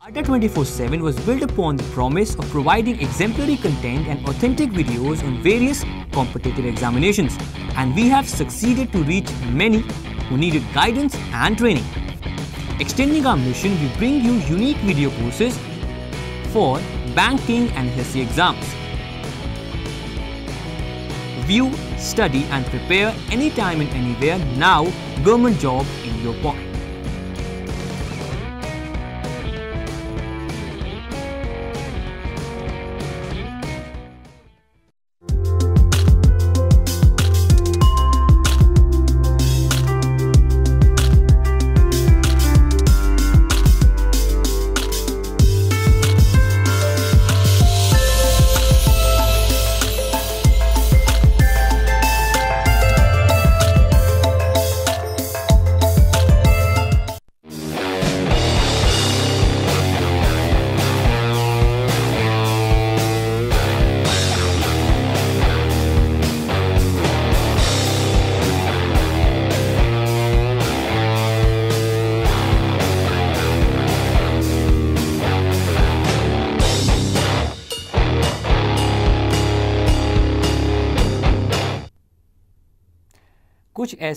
Ada 24-7 was built upon the promise of providing exemplary content and authentic videos on various competitive examinations and we have succeeded to reach many who needed guidance and training. Extending our mission, we bring you unique video courses for banking and HSC exams. View, study and prepare anytime and anywhere now government job in your pocket.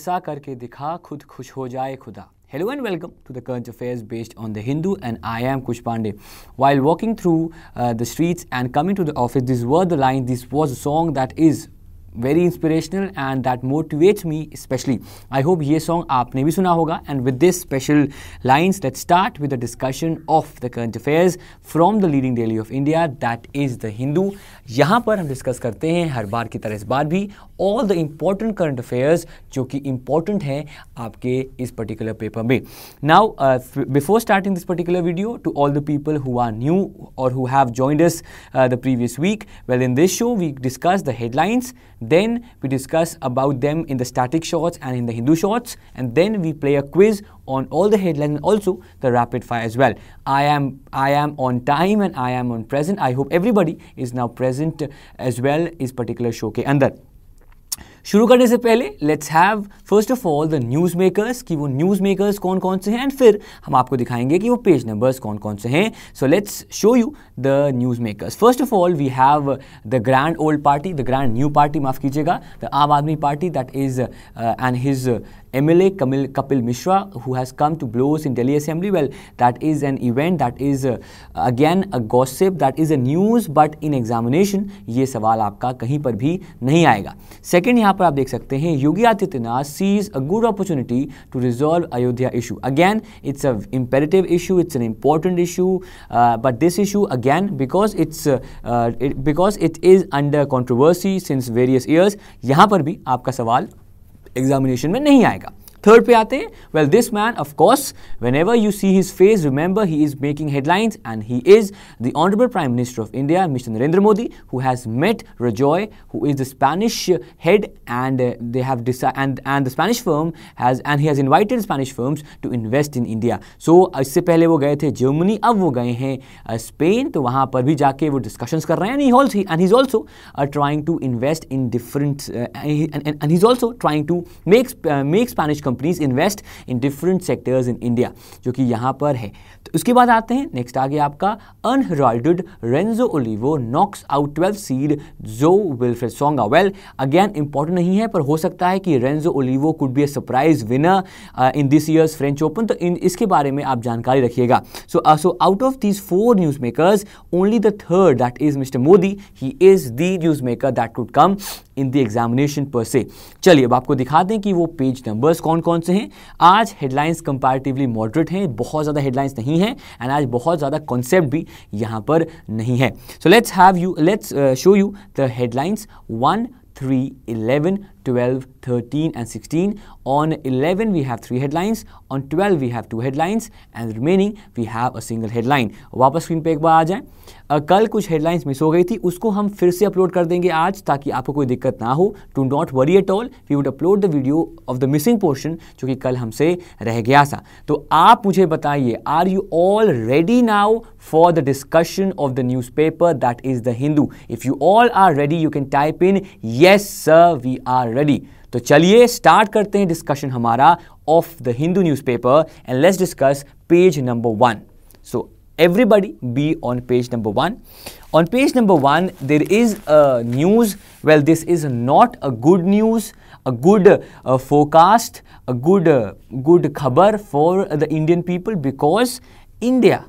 ऐसा करके दिखा खुद खुश हो जाए खुदा hello and welcome to the current affairs based on the Hindu and I am Kush Pandey while walking through the streets and coming to the office this word the line this was a song that is very inspirational and that motivates me specially I hope ये song आपने भी सुना होगा and with this special lines let start with the discussion of the current affairs from the leading daily of India that is the Hindu यहाँ पर हम discuss करते हैं हर बार की तरह इस बार भी all the important current affairs जो कि इंपॉर्टेंट हैं आपके इस पर्टिकुलर पेपर में now before starting this particular video to all the people who are new और who have joined us uh, the previous week. Well, in this show, we discuss Then we discuss about them in the static shorts and in the Hindu shorts. And then we play a quiz on all the headlines and also the rapid fire as well. I am, I am on time and I am on present. I hope everybody is now present as well is particular show ke andar. शुरू करने से पहले let's have first of all the news makers कि वो news makers कौन कौन से हैं एंड फिर हम आपको दिखाएंगे कि वो पेज नंबर्स कौन कौन से हैं so let's show you the news makers first of all we have the grand old party the grand new party माफ़ कीजिएगा the Aam Aadmi Party that is and his MLA Kamil, Kapil Mishra, who has come to blows in Delhi Assembly. Well, that is an event, that is uh, again a gossip, that is a news, but in examination, ये सवाल आपका कहीं पर भी नहीं आएगा second यहाँ पर आप देख सकते हैं Yogi Adityanath sees a good opportunity to resolve Ayodhya issue again it's a imperative issue it's an important issue but this issue again because it's because it is under controversy since various years यहाँ पर भी आपका सवाल एग्जामिनेशन में नहीं आएगा Third पे well this man of course whenever you see his face remember he is making headlines and he is the honorable prime minister of India Mr Narendra Modi who has met Rajoy who is the Spanish head and uh, they have decided and and the Spanish firm has and he has invited Spanish firms to invest in India so इससे पहले वो गए थे Germany अब वो गए हैं Spain uh, तो वहाँ पर भी जाके वो डिस्कशंस कर रहे हैं and he also trying to invest in different and he is also trying to make make Spanish companies invest in different sectors in India जो कि यहाँ पर है तो उसके बाद आते हैं नेक्स्ट आगे आपका unheralded Renzo Olivo knocks out twelve seed Jo Wilfried Tsonga well again important नहीं है पर हो सकता है कि Renzo Olivo could be a surprise winner in this year's French Open तो इन इसके बारे में आप जानकारी रखिएगा so so out of these four news makers only the third that is mister Modi he is the news maker that could come in the examination पर से चलिए अब आपको दिखा दें कि वो पेज नंबर्स कौन कौन से हैं आज हेडलाइंस कंपैरेटिवली मॉडरेट हैं बहुत ज़्यादा हेडलाइंस नहीं हैं एंड आज बहुत ज़्यादा कॉन्सेप्ट भी यहां पर नहीं है so let's have you let's show you the headlines one three eleven 12, 13 and 16. On 11 we have three headlines, on 12 we have two headlines and remaining we have a single headline. वापस screen पे एक बार आ जाएं uh, कल कुछ headlines miss हो गई थी उसको हम फिर से अपलोड कर देंगे आज ताकि आपको कोई दिक्कत ना हो to not worry at all we would upload the video of the missing portion जो कि कल हमसे रह गया था तो आप मुझे बताइए are you all ready now for the discussion of the newspaper that is the Hindu. If you all are ready, you can type in, yes sir, we are ready तो चलिए स्टार्ट करते हैं डिस्कशन हमारा of the Hindu news paper and let's discuss page number one so everybody be on page number one on page number one there is a news well this is not a good news a good forecast a good good खबर for the Indian people because India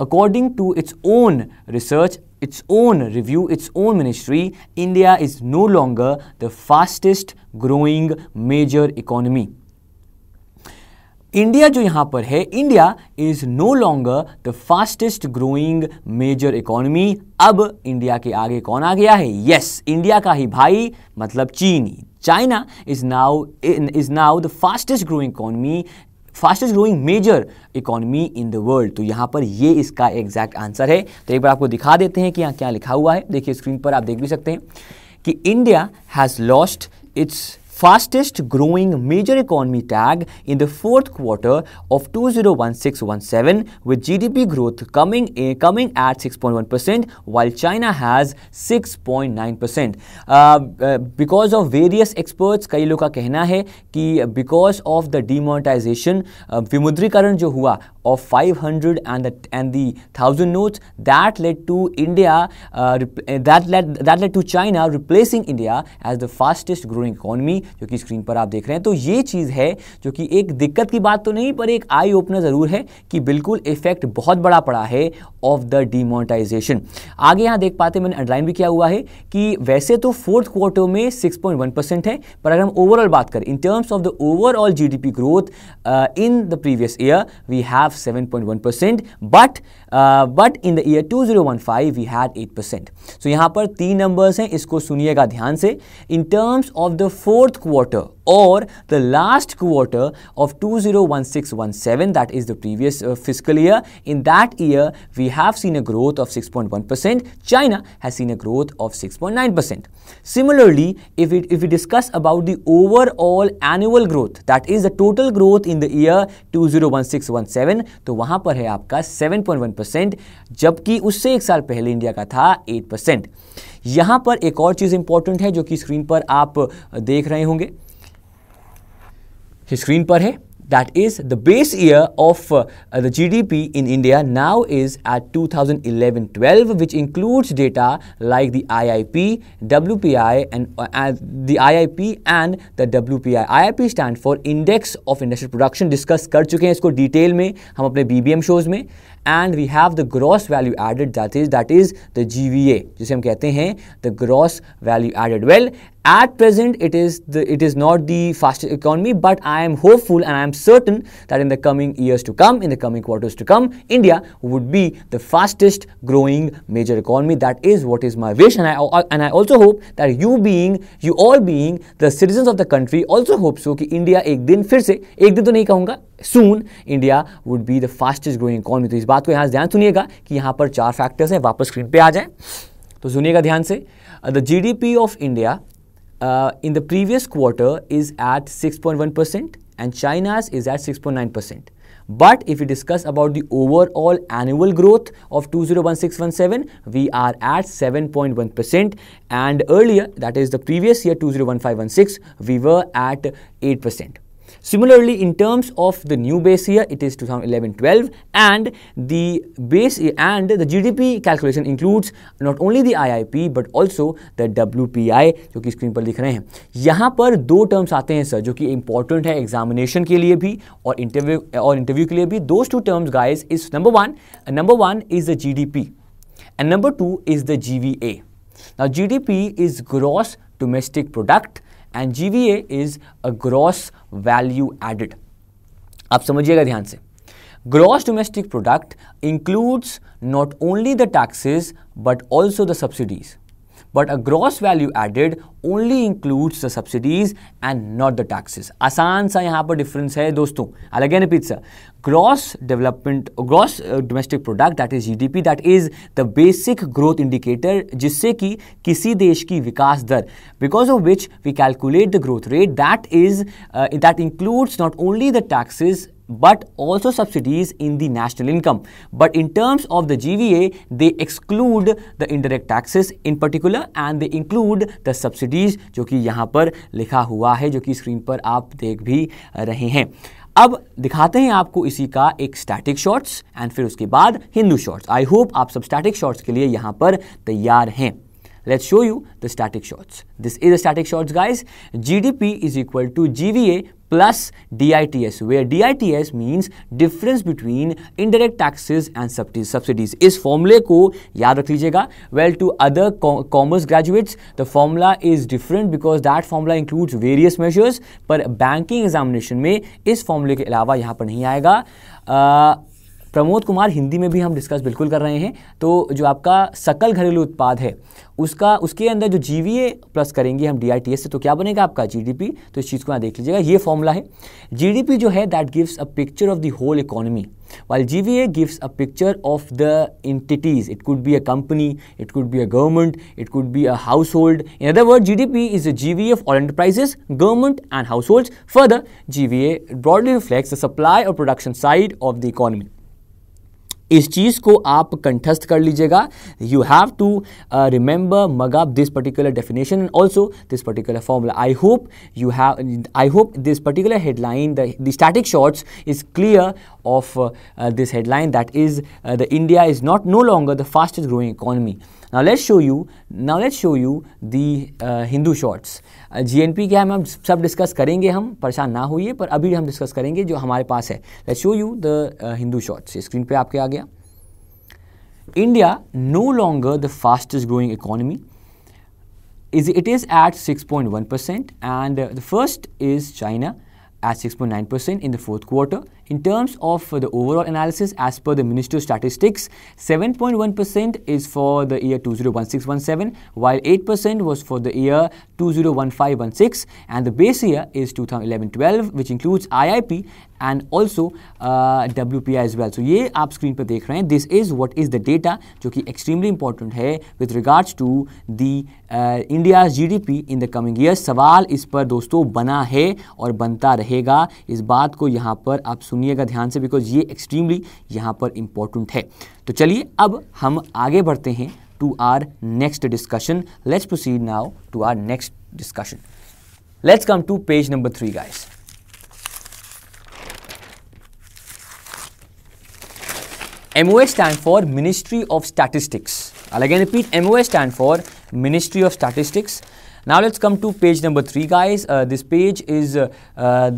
according to its own research its own review, its own ministry, India is no longer the fastest growing major economy. India जो यहां पर है India is no longer the fastest growing major economy अब India के आगे कौन आ गया है यस yes, इंडिया का ही भाई मतलब चीन China is now is now the fastest growing economy fastest growing major economy in the world तो यहाँ पर ये इसका एग्जैक्ट आंसर है तो एक बार आपको दिखा देते हैं कि यहाँ क्या लिखा हुआ है देखिए स्क्रीन पर आप देख भी सकते हैं कि India has lost its fastest growing major economy tag in the fourth quarter of 2016-17 with GDP growth coming, in, coming at 6.1% while China has 6.9%. Uh, uh, because of various experts, कई लोग का कहना है कि because of the demonetization, uh, विमुद्रीकरण जो हुआ of 500 and the and the thousand notes that led to India uh, eh, that led that led to China replacing India as the fastest growing economy जो कि screen पर आप देख रहे हैं तो ये चीज़ है जो कि एक दिक्कत की बात तो नहीं पर एक आई ओपनर ज़रूर है कि बिल्कुल इफेक्ट बहुत बड़ा पड़ा है ऑफ द डिमोनिटाइजेशन आगे यहाँ देख पाते मैंने अंडरलाइन भी किया हुआ है कि वैसे तो फोर्थ क्वार्टर में 6.1 परसेंट है पर अगर हम ओवरऑल बात करें in terms of the overall GDP growth in the previous year we have 7.1% but uh, but in the year 2015 we had 8% so यहाँ पर three numbers हैं इसको सुनिएगा ध्यान in terms of the fourth quarter or the last quarter of 2016-17 that is the previous uh, fiscal year in that year we have seen a growth of 6.1% china has seen a growth of 6.9% similarly if we, if we discuss about the overall annual growth that is the total growth in the year 2016-17 तो वहां पर है आपका 7.1 percent जबकि उससे एक साल पहले इंडिया का था 8 परसेंट यहां पर एक और चीज़ इंपॉर्टेंट है जो कि स्क्रीन पर आप देख रहे होंगे स्क्रीन पर है that is the base year of uh, the GDP in India now is at 2011-12 which includes data like the IIP, WPI and uh, the IIP and the WPI. IIP stands for Index of Industrial Production discuss in detail in our BBM shows. Mein. And we have the gross value added, that is, that is the GVA, the G V A जिसे हम कहते हैं at present it is the it is not the fastest economy but i am hopeful and i am certain that in the coming years to come in the coming quarters to come india would be the fastest growing major economy that is what is my wish and i and i also hope that you being you all being the citizens of the country also hope so ki india ek din fir se ek din to nahi kahunga soon India would be the fastest growing economy तो इस बात को यहाँ ध्यान सुनिएगा कि यहाँ पर चार फैक्टर्स हैं वापस स्क्रीन पे आ जाएं तो सुनिएगा ध्यान से the G D P of India in the previous quarter is at 6.1 percent and China's is at 6.9 percent but if you discuss about the overall annual growth of two zero we are at seven point one percent and earlier that is the previous year two zero we were at eight percent Similarly, in terms of the new base year, it is 2011-12 and the base and the GDP calculation includes not only the IIP but also the WPI जो कि screen पर लिख रहे हैं यहाँ पर दो terms आते हैं सर जो कि इंपॉर्टेंट है एग्जामिनेशन के लिए भी और इंटरव्यू और इंटरव्यू के लिए भी those two terms guys is number one number one is the GDP and number two is the GVA. Now GDP is gross domestic product and GVA is a gross value added आप समझिएगा ध्यान से gross domestic product includes not only the taxes but also the subsidies but a gross value added only includes the subsidies and not the taxes आसान सा यहाँ पर difference है दोस्तों अलग है ना पिज्जा gross development gross domestic product that is G D P that is the basic growth indicator जिससे कि किसी देश की विकास दर because of which we calculate the growth rate that is that includes not only the taxes but also subsidies in the national income. But in terms of the GVA, they exclude the indirect taxes in particular and they include the subsidies jo ki yahan par likha hua hai jo ki screen par aap dekh bhi rahe hain अब दिखाते हैं आपको इसी का एक static shorts and फिर उसके बाद हिंदू शॉर्ट्स आई होप आप सब स्टैटिक शॉर्ट्स के लिए यहां पर तैयार हैं let's show you the static shorts this is a static shorts guys GDP is equal to GVA plus DITS, where DITS means difference between indirect taxes and subsidies. इस फॉर्मूले को याद रख लीजिएगा well to other commerce graduates the formula is different because that formula includes various measures पर banking examination में इस फॉर्मूले के अलावा यहाँ पर नहीं आएगा uh, प्रमोद कुमार हिंदी में भी हम डिस्कस बिल्कुल कर रहे हैं तो जो आपका सकल घरेलू उत्पाद है उसका उसके अंदर जो जी प्लस करेंगे हम डी से तो क्या बनेगा आपका जी तो इस चीज़ को यहाँ देख लीजिएगा ये फॉर्मूला है जी जो है that gives a picture of the whole economy while G V A gives a picture of the entities it could be a company it could be a government it could be a household in other word G D P is a G V of all enterprises government and household further G V A broadly reflects the supply और production side of the economy इस चीज़ को आप कंठस्थ कर लीजिएगा you have to remember mug up this particular definition and also this particular formula I hope you have I hope this particular headline the static shorts is clear of this headline that is the India is not no longer the fastest growing economy now let's show you now let's show you the Hindu shorts G N P क्या है ma'am सब discuss करेंगे हम परेशान ना होइए पर अभी हम डिस्कस करेंगे जो हमारे पास है let's show you the Hindu shorts screen पे आपके आ गया India no longer the fastest growing economy is it is at 6.1 percent and uh, the first is China at 6.9 percent in the fourth quarter in terms of the overall analysis, as per the Ministry of Statistics, 7.1% is for the year 2016-17, while 8% was for the year 2015-16, and the base year is 2011-12, which includes IIP and also uh, WPI as well. So, ye aap screen per dekh rahe. this is what is the data, which is extremely important hai with regards to the uh, India GDP in the coming years. Sawal is par dosto bana hai aur banta rahega. Is baat ko yahan par aap सुनिएगा ध्यान से because ये extremely यहाँ पर important है तो चलिए अब हम आगे बढ़ते हैं to our next discussion let's proceed now to our next discussion let's come to page number three guys M O S stand for ministry of statistics अलग एन repeat M O S stand for ministry of statistics now let's come to page number three guys this page is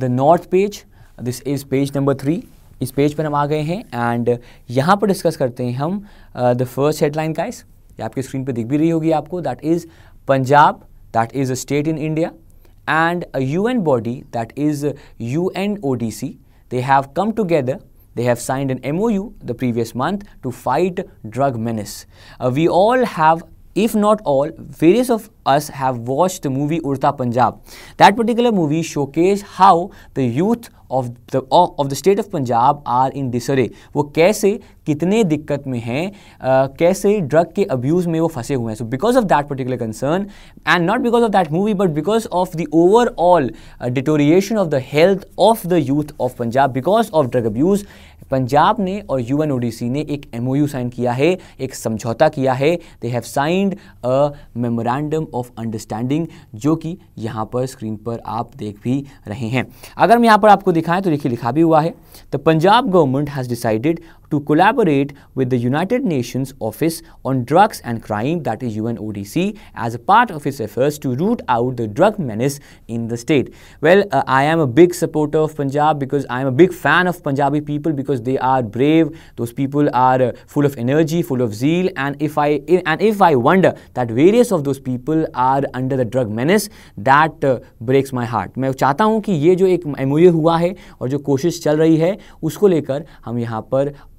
the north page this is page number three इस पेज पर हम आ गए हैं and यहाँ पर डिस्कस करते हैं हम द फर्स्ट हेडलाइन का इस आपकी स्क्रीन पर दिख भी रही होगी आपको that is Punjab that is a state in India and a U N body that is U N O D C they have come together they have signed an M O U the previous month to fight drug menace we all have if not all, various of us have watched the movie Urta Punjab. That particular movie showcased how the youth of the of the state of Punjab are in disarray. wo वो कैसे कितने दिक्कत में kaise drug ke abuse mein wo वो hue hain so because of that particular concern and not because of that movie but because of the overall uh, deterioration of the health of the youth of punjab because of drug abuse Punjab ने और you ने एक M sign किया है एक समझौता किया है they have signed a memorandum of understanding जो कि यहाँ पर स्क्रीन पर आप देख भी रहे हैं अगर मैं यहाँ पर आपको दिखाएं तो देखिए लिखा भी हुआ है the Punjab government has decided to collaborate with the United Nations Office on Drugs and Crime, that is UNODC, as a part of its efforts to root out the drug menace in the state. Well, uh, I am a big supporter of Punjab because I am a big fan of Punjabi people because they are brave, those people are uh, full of energy, full of zeal, and if I and if I wonder that various of those people are under the drug menace, that uh, breaks my heart. I want हूँ कि ये जो एक and the है और जो कोशिश चल रही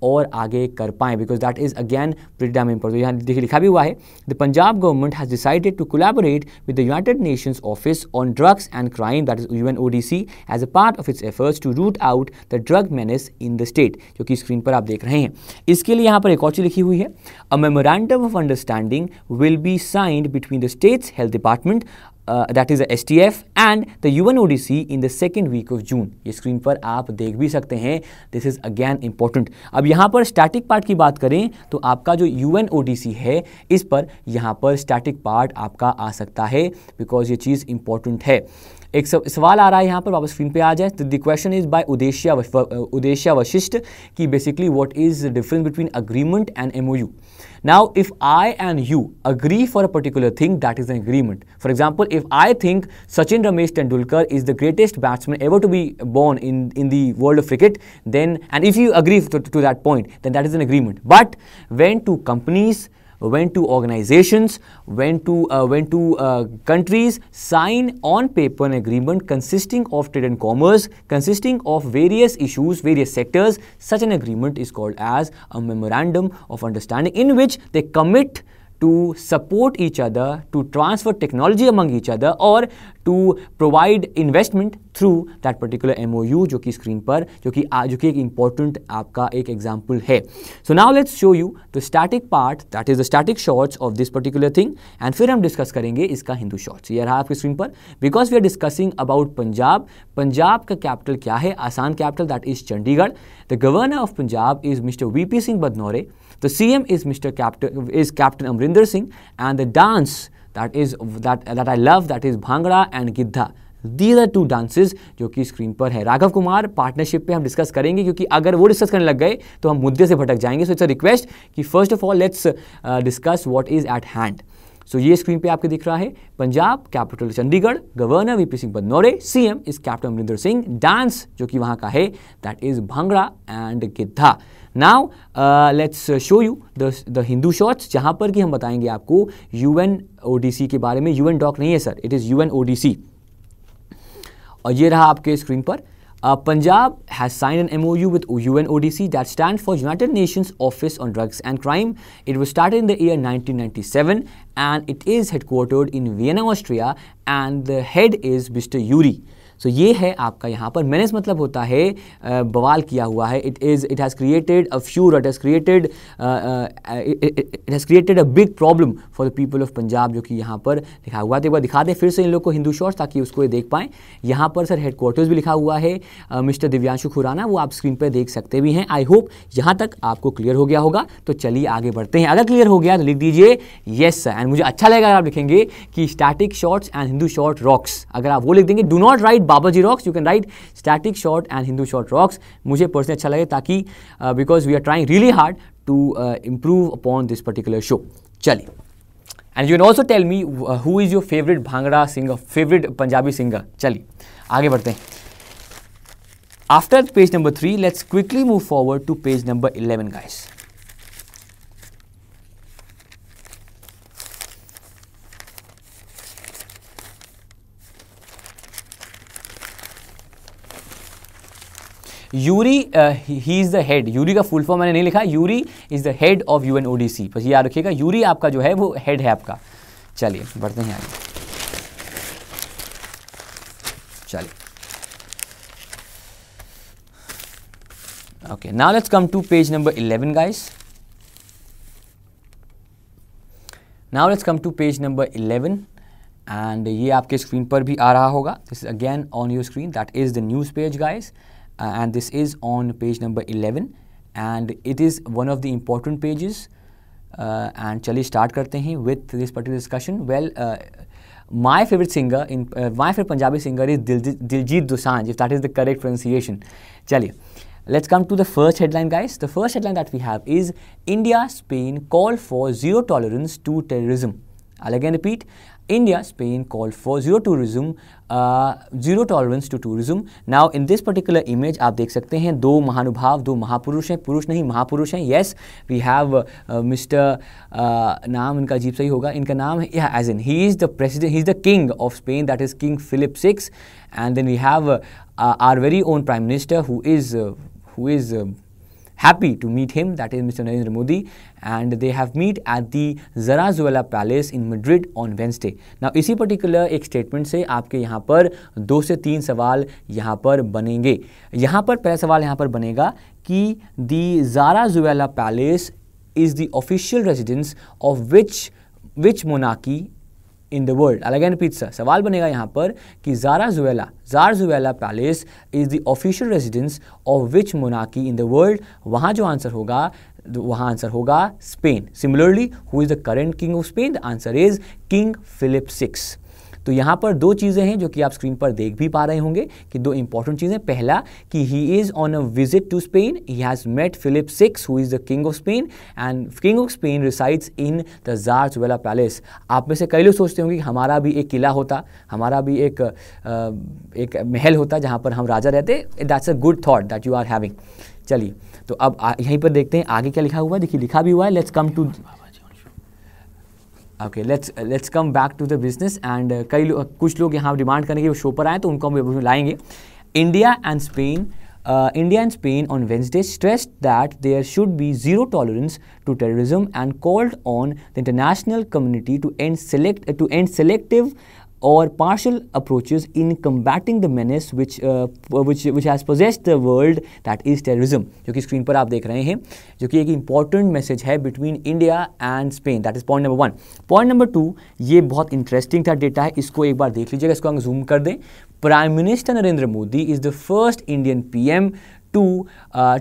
और आगे कर पाएँ बिकॉज दैट इज़ अगेन प्रिडाम इम्पोर्ट यहाँ देखिए लिखा भी हुआ है the Punjab government has decided to collaborate with the United Nations office on drugs and crime that is U N O D C as a part of its efforts to root out the drug menace in the state जो कि screen पर आप देख रहे हैं इसके लिए यहाँ पर एक और चीज़ लिखी हुई है a memorandum of understanding will be signed between the state's health department uh, that is the STF and the UNODC in the second week of June ये स्क्रीन पर आप देख भी सकते हैं दिस इज़ अगेन इम्पोर्टेंट अब यहाँ पर स्टैटिक पार्ट की बात करें तो आपका जो यू है इस पर यहाँ पर स्टैटिक पार्ट आपका आ सकता है बिकॉज ये चीज़ इम्पोर्टेंट है एक सवाल आ रहा है यहाँ पर वापस स्क्रीन पे आ जाए the question is by Udeshya Udeshya Vashishth कि basically what is the difference between agreement and MOU Now, if I and you agree for a particular thing, that is an agreement. For example, if I think Sachin Ramesh Tendulkar is the greatest batsman ever to be born in, in the world of cricket, then, and if you agree to, to that point, then that is an agreement. But when two companies went to organizations, went to, uh, went to uh, countries, sign on paper an agreement consisting of trade and commerce, consisting of various issues, various sectors. Such an agreement is called as a memorandum of understanding in which they commit to support each other, to transfer technology among each other और to provide investment through that particular MOU जो कि screen पर जो कि जो कि एक important आपका एक example है So now let's show you the static part that is the static shots of this particular thing and फिर हम discuss करेंगे इसका हिंदू shots ये रहा आपकी स्क्रीन पर because we are discussing about Punjab Punjab का कैपिटल क्या है आसान capital that is Chandigarh the governor of Punjab is mister V P Singh Badnore The C M is mister is Captain Amrinder Singh, and the dance that is that that I love that is Bhangra and Gidda. These are two dances जो कि screen पर है Raghav Kumar partnership पे हम discuss करेंगे क्योंकि अगर वो डिस्कस करने लग गए तो हम मुद्दे से भटक जाएंगे सो इट्स अ रिक्वेस्ट कि first of all let's discuss what is at hand so ये स्क्रीन पे आपके दिख रहा है Punjab capital Chandigarh governor V P Singh Badnore C M is captain Amarinder Singh dance जो कि वहाँ का है that is Bhangra and Gidda now let's show you the Hindu shorts जहां पर कि हम बताएंगे आपको यू एन के बारे में यू एन डॉक नहीं है sir it is U N और ये रहा आपके स्क्रीन पर Punjab has sign an M O U with U N O D C that stand for United Nations office on drugs and crime it was start in the year nineteen seven and it is headquartered in Vienna Austria and the head is mister Yury so so, ये है आपका यहाँ पर manage मतलब होता है बवाल किया हुआ है it is it has created a furore it has created it has created a big problem for the people of Punjab जो कि यहाँ पर लिखा हुआ था तो एक बार दिखा दें फिर से इन लोग को हिंदू शॉर्ट्स ताकि उसको ये देख पाएँ यहाँ पर सर हेडक्वार्टर्स भी लिखा हुआ है मिस्टर दिव्यांशु खुराना वो आप स्क्रीन पर देख सकते भी हैं आई होप यहाँ तक आपको क्लियर हो गया होगा तो चलिए आगे बढ़ते हैं अगर क्लियर हो गया तो लिख दीजिए येस सर एंड मुझे अच्छा लगेगा आप लिखेंगे कि static shorts and Hindu short rocks अगर आप वो लिख देंगे do not write Baba ji rocks you can write static shot and Hindu shot rocks मुझे पर्सनली अच्छा लगे ताकि because we are trying really hard to improve upon this particular show चलिए and you can also tell me who is your favourite Bhangra singer favourite Punjabi singer चलिए आगे बढ़ते हैं After page number three let's quickly move forward to page number eleven guys. Yury he is the head Yury का full form मैंने नहीं लिखा Yury is the head of U N O D C बस याद रखिएगा Yuri आपका जो है वो हेड है आपका चलिए बढ़ते हैं आगे चलिए okay now let's come to page number eleven guys now let's come to page number eleven and ये आपके स्क्रीन पर भी आ रहा होगा this again on your screen that is the news page guys Uh, and this is on page number 11 and it is one of the important pages uh, and chali start karte hain with this particular discussion well uh, my favorite singer in my favorite punjabi singer is Diljit, diljit dosanjh if that is the correct pronunciation Let's come to the first headline, guys. The first headline that we have is India, Spain call for zero tolerance to terrorism. I'll again repeat India, Spain called for zero tourism, uh, zero tolerance to tourism. Now in this particular image आप देख सकते हैं दो महानुभाव दो महापुरुष हैं पुरुष नहीं महापुरुष हैं यस वी हैव मिस्टर नाम इनका अजीब सही होगा इनका नाम है या as in he is the president he is the king of Spain that is king Philip six and then we have our very own prime minister who is who is happy to meet him, that is Mr. Narendra Modi, and they have meet at the Zarazuela Palace in Madrid on Wednesday. Now, isi particular ek statement se aapke yahan par do se teen sawal yahan par banenge yahan par pehla sawal yahan par banega ki the Zarazuela Palace is the official residence of which which monarchy in the world अलग अलेगन पिज्जा सवाल बनेगा यहाँ पर कि Zarzuela Zarzuela Palace is the official residence of which मोनाकी in the world वहाँ जो आंसर होगा वहाँ आंसर होगा Spain similarly who is the current king of Spain the answer is king Philip six तो यहाँ पर दो चीज़ें हैं जो कि आप स्क्रीन पर देख भी पा रहे होंगे कि दो इंपॉर्टेंट चीज़ें पहला कि he is on a visit to Spain he has met Philip six who is the king of Spain and king of Spain resides in the Zarzuela Palace आप में से कई लोग सोचते होंगे कि हमारा भी एक किला होता हमारा भी एक एक महल होता जहाँ पर हम राजा रहते that's a good thought that you are having चलिए तो अब यहीं पर देखते हैं आगे क्या लिखा हुआ है देखिए लिखा भी हुआ है let's come to okay let's let's come back to the business and कई लो, uh, कुछ लोग यहाँ डिमांड करेंगे वो शो पर आए तो उनको हम लाएंगे India and Spain India and Spain on Wednesday stress that there should be zero tolerance to terrorism and called on the international community to end select to end selective or partial approaches in combating the menace which uh, which which has possessed the world that is terrorism जो कि screen पर आप देख रहे हैं जो कि एक इम्पॉर्टेंट मैसेज है between India and Spain that is point number one point number two ये बहुत इंटरेस्टिंग था डेटा है इसको एक बार देख लीजिएगा इसको हम जूम कर दें prime minister Narendra Modi is the first Indian PM to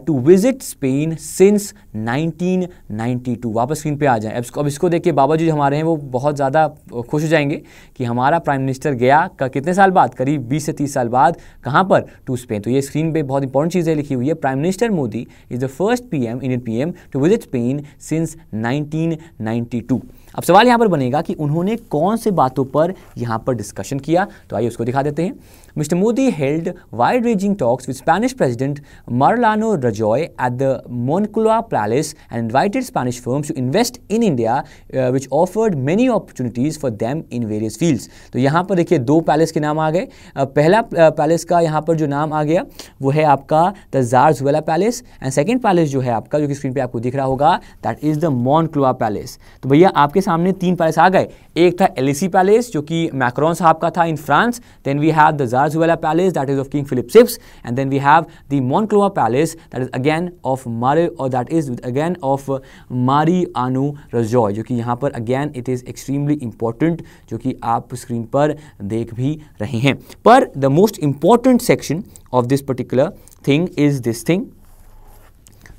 to visit Spain since 1992 वापस स्क्रीन पे आ जाएं अब इसको देख के बाबा जी हमारे हैं वो बहुत ज़्यादा खुश हो जाएंगे कि हमारा प्राइम मिनिस्टर गया का कितने साल बाद करीब 20 से 30 साल बाद कहाँ पर टू स्पेन तो ये स्क्रीन पे बहुत इंपॉर्टेंट चीज़ें लिखी हुई है prime minister Modi is the first P M Indian P M to visit Spain since nineteen अब सवाल यहाँ पर बनेगा कि उन्होंने कौन से बातों पर यहाँ पर डिस्कशन किया तो आइए उसको दिखा देते हैं Mr. Modi held wide ranging talks with Spanish President Mariano Rajoy at the Moncloa Palace and invited Spanish firms to invest in India, uh, which offered many opportunities for them in various fields. तो यहाँ पर देखिए दो palace के नाम आ गए पहला palace का यहाँ पर जो नाम आ गया वो है आपका the Zarzuela Palace and second palace जो है आपका जो कि स्क्रीन पे आपको दिख रहा होगा that is the Moncloa Palace तो भैया आपके सामने तीन पैलेस आ गए एक था एलिसी पैलेस जो कि मैक्रॉन साहब का था in France then we have the Zarzuela Razuela Palace, that is of King Philip VI. And then we have the Monclova Palace, that is again of Mare, or that is again of Mari Anu Rajoy, जो कि यहाँ पर again it is extremely important, जो कि आप screen पर देख भी रहे हैं पर the most important section of this particular thing is this thing,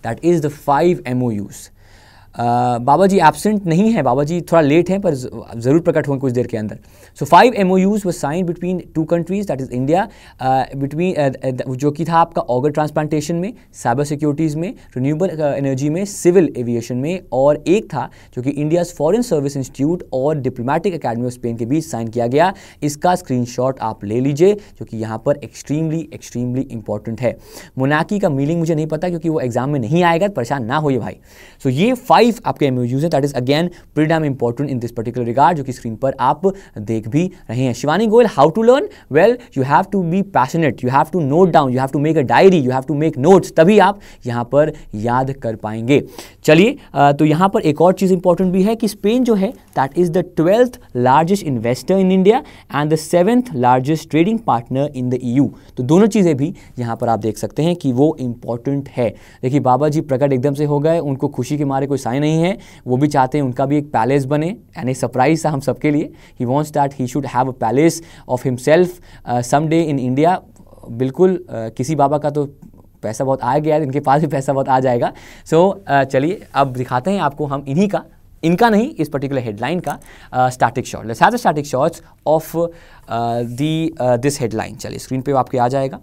that is the five MOUs. Baba ji absent नहीं है बाबा जी थोड़ा लेट हैं पर ज़रूर प्रकट होंगे कुछ देर के अंदर so five M O Us were sign between two countries that is India between जो कि था आपका ऑगर ट्रांसप्लांटेशन में साइबर सिक्योरिटीज़ में रिन्यूबल एनर्जी में सिविल एविएशन में और एक था जो कि इंडियाज़ फॉरन सर्विस इंस्टीट्यूट और डिप्लोमेटिक अकेडमी ऑफ स्पेन के बीच साइन किया गया इसका स्क्रीन आप ले लीजिए जो कि यहाँ पर एक्सट्रीमली एक्सट्रीमली इंपॉर्टेंट है मोनाकी का मीनिंग मुझे नहीं पता क्योंकि वो एग्जाम में नहीं आएगा परेशान ना हो भाई सो so, ये फाइव लाइफ आपके एम हैं that is again pretty damn important in this particular regard जो कि स्क्रीन पर आप देख भी रहे हैं Shivani Goyal how to learn well you have to be passionate you have to note down you have to make a diary you have to make notes तभी आप यहां पर याद कर पाएंगे चलिए तो यहां पर एक और चीज़ इंपॉर्टेंट भी है कि स्पेन जो है that is the twelfth largest investor in India and the seventh largest trading partner in the EU तो दोनों चीज़ें भी यहां पर आप देख सकते हैं कि वो इंपॉर्टेंट है देखिए बाबा जी प्रकट एकदम से हो गए उनको खुशी के मारे कोई आशाएं नहीं है वो भी चाहते हैं उनका भी एक पैलेस बने एंड ए सरप्राइज था हम सबके लिए he wants that he should have a palace of himself someday in India बिल्कुल uh, किसी बाबा का तो पैसा बहुत आ गया इनके पास भी पैसा बहुत आ जाएगा सो so, uh, चलिए अब दिखाते हैं आपको हम इन्हीं का इनका नहीं इस पर्टिकुलर हेडलाइन का static shot let's have the static shots of the this headline चलिए स्क्रीन पे आपके आ जाएगा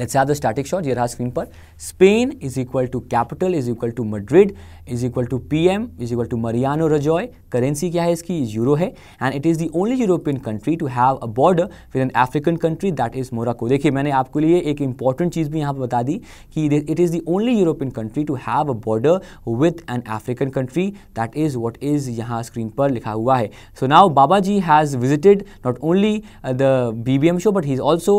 let's have the static shot ये रहा स्क्रीन पर Spain is equal to capital is equal to Madrid is equal to P M is equal to Mariano Rajoy currency क्या है इसकी यूरो है and it is the only European country to have a border with N African country that is Morocco देखिए मैंने आपके लिए एक important चीज़ भी यहाँ पर बता दी कि it is the only European country to have a border with an African country that is what is यहाँ स्क्रीन पर लिखा हुआ है so now Baba ji has visited not only the B B M show but he is also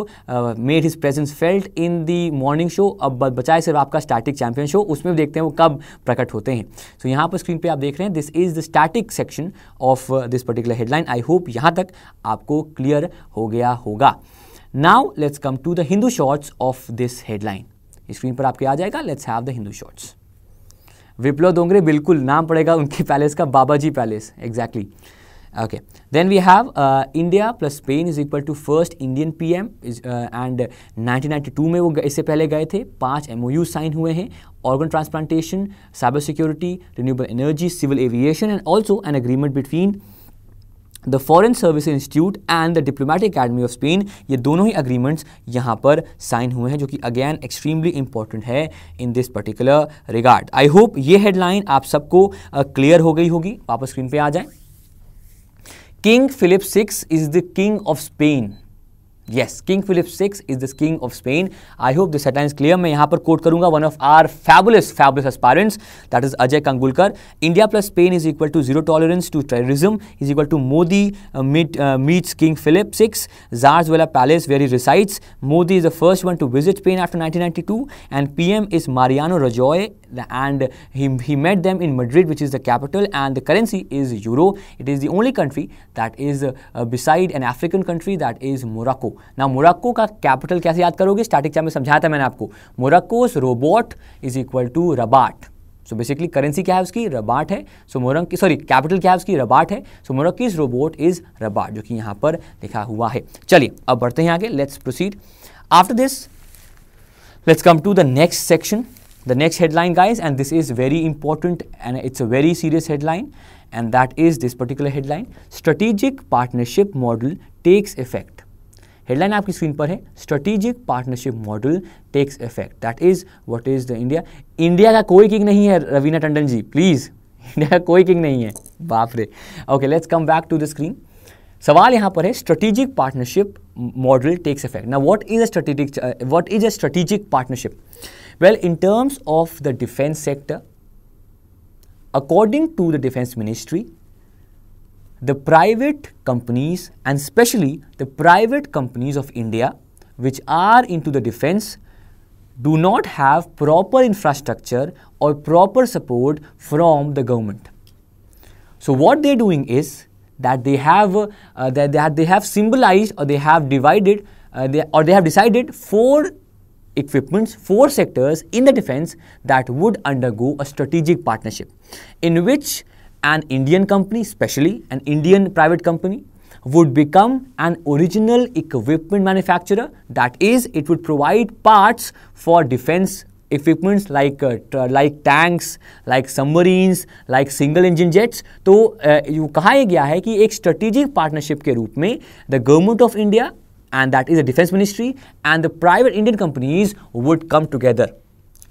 made his presence felt in the morning show अब बचाए सिर्फ आपका starting champion show उसमें भी देखते हैं वो कब प्रकट होते हैं हैं सो so, यहाँ पर स्क्रीन पे आप देख रहे हैं this is the static section of this particular headline I hope यहाँ तक आपको क्लियर हो गया होगा now let's come to the Hindu shorts of this headline screen पर आपके आ जाएगा let's have the Hindu shorts Viplav Dongre बिल्कुल नाम पड़ेगा उनके पैलेस का Babaji palace exactly okay then we have India plus Spain is equal to first Indian PM and 1992 में वो इससे पहले गए थे पांच एमओयू साइन हुए हैं organ transplantation, cybersecurity, renewable energy, civil aviation, and also an agreement between the foreign service institute and the diplomatic academy of Spain ये दोनों ही अग्रीमेंट्स यहाँ पर साइन हुए हैं जो कि अगैन एक्सट्रीमली इंपॉर्टेंट है in this particular regard I hope ये हेडलाइन आप सबको क्लियर uh, हो गई होगी वापस स्क्रीन पे आ जाए king Philip six is the king of Spain yes king Philip six is the king of Spain I hope this headline clear मैं यहाँ पर कोट करूंगा one of our fabulous fabulous aspirants that is Ajay Kangulkar India plus Spain is equal to zero tolerance to terrorism is equal to Modi meet meets king Philip six Zarzuela palace where he resides modi is the first one to visit spain after 1992 and pm is mariano rajoy and he, he met them in madrid which is the capital and the currency is euro it is the only country that is uh, beside an african country that is morocco ना Morocco का capital कैसे याद करोगे starting chap में समझाया था मैंने आपको Morocco's robot is equal to Rabat so basically currency क्या है उसकी रबाट है सो मोरंग सॉरी कैपिटल क्या है उसकी रबाट है सो मोरक्कीस रोबोट इज रबाट जो कि यहाँ पर लिखा हुआ है चलिए अब बढ़ते हैं आगे let's proceed after this let's come to the next section the next headline guys and this is very important and it's a very serious headline and that is this particular headline strategic partnership model takes effect headline आपकी screen पर है strategic partnership model takes effect that is what is the India India का कोई king नहीं है Raveena Tandon ji please India का कोई king नहीं है बाप रे okay let's come back to the screen सवाल यहां पर है strategic partnership model takes effect ना what is a strategic what is a strategic partnership well in terms of the defence sector according to the defence ministry the private companies and especially the private companies of India which are into the defense do not have proper infrastructure or proper support from the government. So what they're doing is that they have uh, that, they have symbolized or they have divided uh, they, or they have decided four equipments, four sectors in the defense that would undergo a strategic partnership in which an Indian company, especially an Indian private company, would become an original equipment manufacturer. That is, it would provide parts for defense equipments like uh, like tanks like submarines like single engine jets तो you uh, कहा यह strategic partnership के रूप में the government of India and that is the defense ministry and the private Indian companies would come together